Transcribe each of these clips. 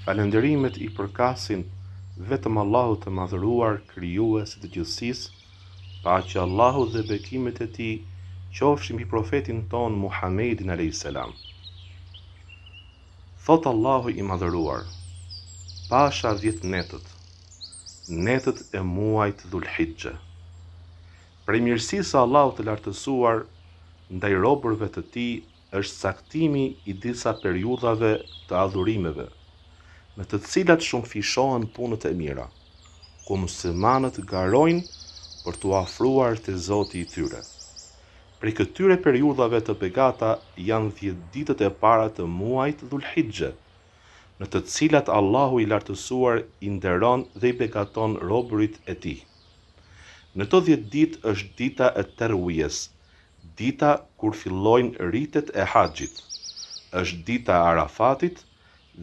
Falënderimet i përkasin vetëm Allahut të madhëruar, krijues të gjithësisë, paqja Allahut dhe bekimet e tij qofshin mbi profetin ton Muhammedin alayhis salam. Thot Allahu i madhëruar: Pasha 10 netët, netët e muajit Dhulhijja. Për mirësisë Allahut të lartësuar ndaj robërve të tij është saktimi i disa periudhave të adhurimeve, me të cilat shumë fishohen punët e mira, ku muslimanët garojnë për të afruar të zoti i tyre. Pre këtyre periudhave të begata janë dhjetë ditët e para të muajt dhulhigje, në të cilat Allahu i lartësuar i nderon dhe i begaton robërit e ti. Në të dhjetë ditë është dita e tërwijes, dita kur fillojnë rritet e haqjit, është dita arafatit,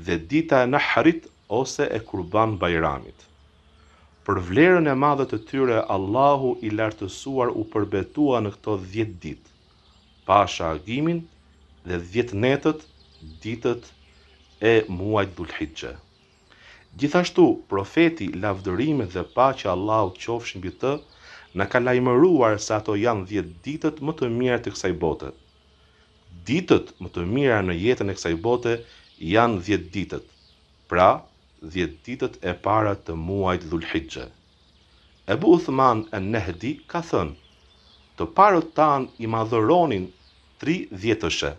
dhe dita e në harit ose e kurban bajramit. Për vlerën e madhe të tyre, Allahu i lartësuar u përbetua në këto dhjetë dit, pasha agimin dhe 10 netët, ditët e muajt dhulhitje. Gjithashtu, profeti, lavdërime dhe pa që Allahu qofshin bë të, në ka lajmëruar se ato janë dhjetë ditët më të mirë të kësaj botët. Ditët më të mira në jetën e kësaj bote janë dhjetë ditët, pra dhjetë ditët e para të muajt dhulhigje. Ebu Uthman e Nehdi ka thënë, të parët tanë i madhëronin tri dhjetëshe,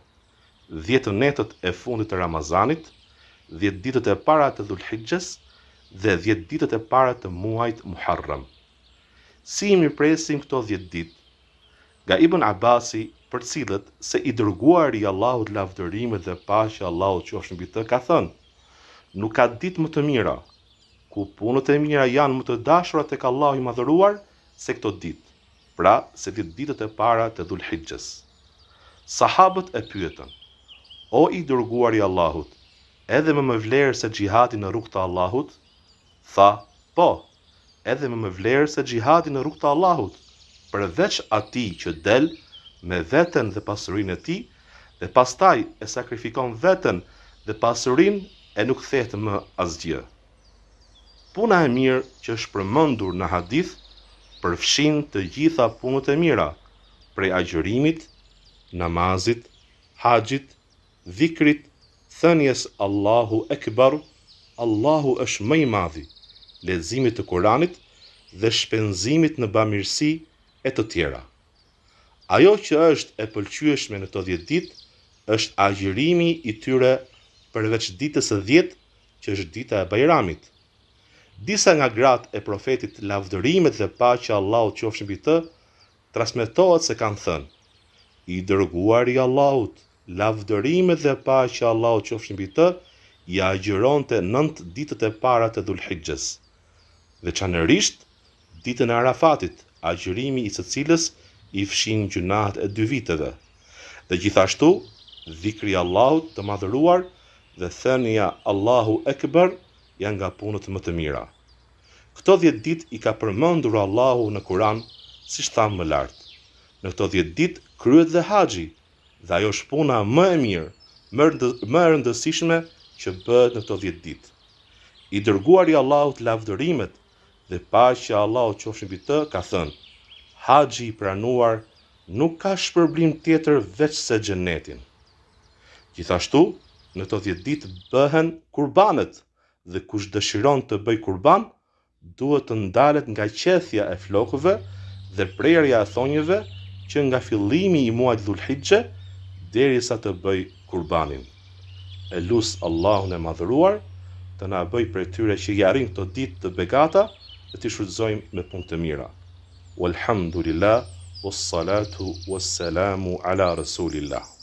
dhjetë netët e fundit të Ramazanit, dhjetë ditët e para të dhulhigjes dhe dhjetë ditët e para të muajt Muharram. Si mi presim këto dhjetë ditë? Ga Ibn Abasi për cilët se i dërguar i Allahut lavdërime dhe pashë Allahut që është në të ka thënë, nuk ka ditë më të mira, ku punët e mira janë më të dashura të ka Allahut i madhëruar, se këto ditë, pra se ditë ditët e para të dhul hijgjës. Sahabët e pyetën, o i dërguar i Allahut, edhe më më vlerë se gjihati në rrugt të Allahut? Tha, po, edhe më më vlerë se gjihati në rrugt të Allahut, përveç ati që delë me veten dhe pasurin e ti, dhe pastaj e sakrifikon veten dhe pasurin e nuk thetë më asgjë. Puna e mirë që është përmëndur në hadith, përfshin të gjitha punët e mira, prej agjërimit, namazit, haqit, dhikrit, thënjes Allahu Ekbar, Allahu është mëj madhi, lezimit të kuranit dhe shpenzimit në bamirësi e të tjera. Ajo që është e pëlqyeshme në të 10 ditë është agjërimi i tyre përveç ditës e 10 që është dita e Bajramit. Disa nga gratë e profetit lavdërimet dhe paqja që Allahut qofshin mbi të, transmetohet se kanë thënë: I dërguar i Allahut, lavdërimet dhe paqja që Allahut qofshin mbi të, i ja agjëronte 9 ditët e para të Dhulhijhes. Veçanërisht ditën e Arafatit, agjërimi i së cilës i fshin gjunat e dy viteve. Dhe gjithashtu, dhikri Allahut të madhëruar dhe thënia Allahu Ekber janë nga punët më të mira. Këto djetë dit i ka përmëndur Allahu në Kuran, si shtamë më lartë. Në këto djetë dit, kryet dhe haji, dhe ajo shpuna më e mirë, më rëndësishme që bëhet në këto djetë dit. I dërguar i Allahut lavdërimet dhe pa që Allahut qofshën për të, ka thënë, haji i pranuar nuk ka shpërblim tjetër veç se gjenetin. Gjithashtu, në të dhjetë ditë bëhen kurbanet dhe kush dëshiron të bëj kurban, duhet të ndalet nga qethja e flokëve dhe prerja e thonjëve që nga fillimi i muajt dhulhigje deri sa të bëj kurbanin. E lusë Allahun e madhuruar të na bëj për tyre që jarin të ditë të begata dhe të shrujtëzojmë me punë të mira. والحمد لله والصلاة والسلام على رسول الله